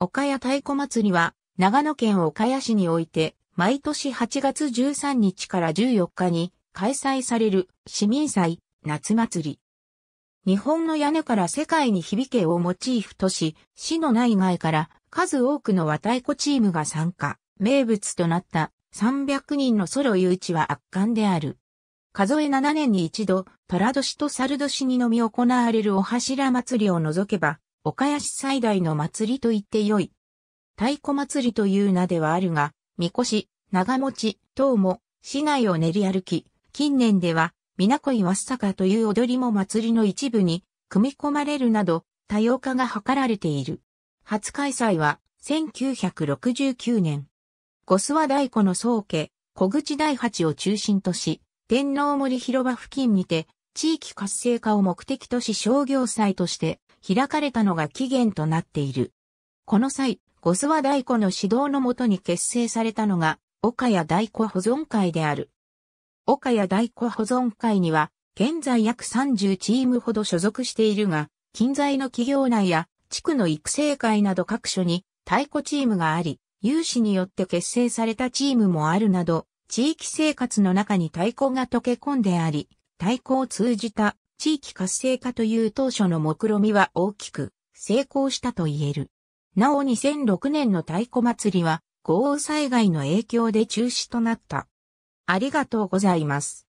岡谷太鼓祭りは、長野県岡谷市において、毎年8月13日から14日に開催される市民祭、夏祭り。日本の屋根から世界に響けをモチーフとし、市の内外から数多くの和太鼓チームが参加、名物となった300人のソロ誘致は圧巻である。数え7年に一度、虎年と猿年にのみ行われるお柱祭りを除けば、岡谷市最大の祭りと言ってよい。太鼓祭りという名ではあるが、みこし、長持ち、等も、市内を練り歩き、近年では、港恋わっさかという踊りも祭りの一部に、組み込まれるなど、多様化が図られている。初開催は、1969年。五諏訪太鼓の宗家、小口大八を中心とし、天皇森広場付近にて、地域活性化を目的とし商業祭として、開かれたのが起源となっている。この際、五スワ太鼓の指導のもとに結成されたのが、岡谷太鼓保存会である。岡谷太鼓保存会には、現在約30チームほど所属しているが、近在の企業内や地区の育成会など各所に太鼓チームがあり、有志によって結成されたチームもあるなど、地域生活の中に太鼓が溶け込んであり、太鼓を通じた地域活性化という当初の目論みは大きく成功したと言える。なお2006年の太鼓祭りは豪雨災害の影響で中止となった。ありがとうございます。